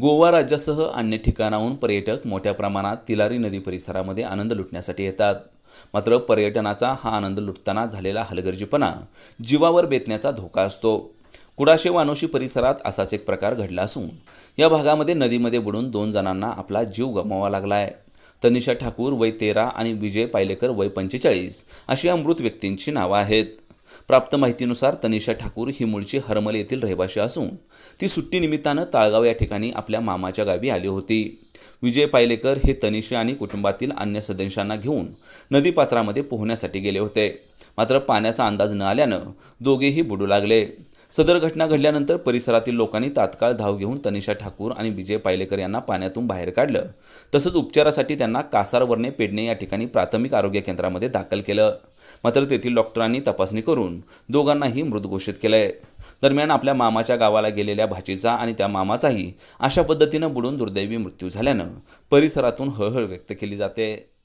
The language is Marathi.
गोवा राज्यासह अन्य ठिकाणाहून पर्यटक मोठ्या प्रमाणात तिलारी नदी परिसरामध्ये आनंद लुटण्यासाठी येतात मात्र पर्यटनाचा हा आनंद लुटताना झालेला हलगर्जीपणा जीवावर बेतण्याचा धोका असतो कुडाशे वानोशी परिसरात असाच एक प्रकार घडला असून या भागामध्ये नदीमध्ये बुडून दोन जणांना आपला जीव गमावा लागला आहे तनिषा ठाकूर वय तेरा आणि विजय पायलेकर वय पंचेचाळीस अशी अमृत व्यक्तींची नावं आहेत प्राप्त माहितीनुसार तनिषा ठाकूर ही मूळची हरमल येथील रहिवाशी असून ती सुट्टीनिमित्तानं ताळगाव या ठिकाणी आपल्या मामाच्या गावी आली होती विजय पायलेकर हे तनिषा आणि कुटुंबातील अन्य सदस्यांना घेऊन नदीपात्रामध्ये पोहण्यासाठी गेले होते मात्र पाण्याचा अंदाज न आल्यानं दोघेही बुडू लागले सदर घटना घडल्यानंतर परिसरातील लोकांनी तात्काळ धाव घेऊन तनिषा ठाकूर आणि विजय पायलेकर यांना पाण्यातून बाहेर काढलं तसंच उपचारासाठी त्यांना कासारवरणे पेडणे या ठिकाणी प्राथमिक आरोग्य केंद्रामध्ये दाखल केलं मात्र तेथील डॉक्टरांनी तपासणी करून दोघांनाही मृत घोषित केलंय दरम्यान आपल्या मामाच्या गावाला गेलेल्या भाचीचा आणि त्या मामाचाही अशा पद्धतीनं बुडून दुर्दैवी मृत्यू झाल्यानं परिसरातून हळहळ व्यक्त केली जाते